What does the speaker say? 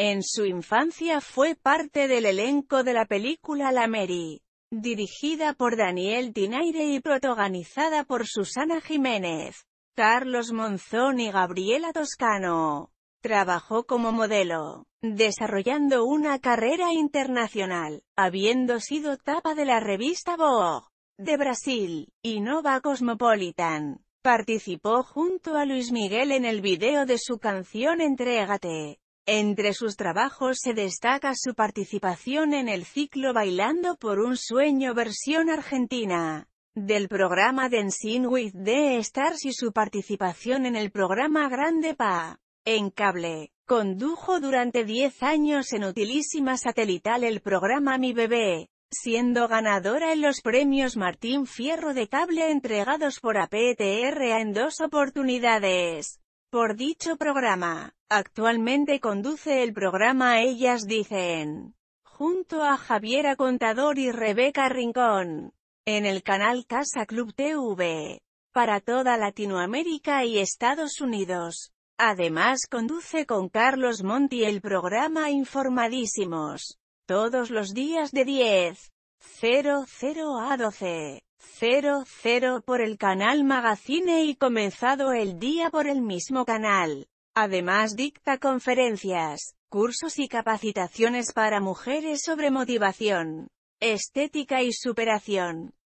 En su infancia fue parte del elenco de la película La Mary, dirigida por Daniel Tinaire y protagonizada por Susana Jiménez, Carlos Monzón y Gabriela Toscano. Trabajó como modelo, desarrollando una carrera internacional, habiendo sido tapa de la revista Vogue de Brasil y Nova Cosmopolitan. Participó junto a Luis Miguel en el video de su canción Entrégate, entre sus trabajos se destaca su participación en el ciclo Bailando por un sueño versión argentina del programa Dancing with the Stars y su participación en el programa Grande Pa en cable. Condujo durante 10 años en Utilísima Satelital el programa Mi Bebé, siendo ganadora en los premios Martín Fierro de Cable entregados por APTR en dos oportunidades por dicho programa. Actualmente conduce el programa Ellas Dicen, junto a Javiera Contador y Rebeca Rincón, en el canal Casa Club TV, para toda Latinoamérica y Estados Unidos. Además conduce con Carlos Monti el programa Informadísimos, todos los días de 10.00 a 12 cero por el canal Magazine y comenzado el día por el mismo canal. Además dicta conferencias, cursos y capacitaciones para mujeres sobre motivación, estética y superación.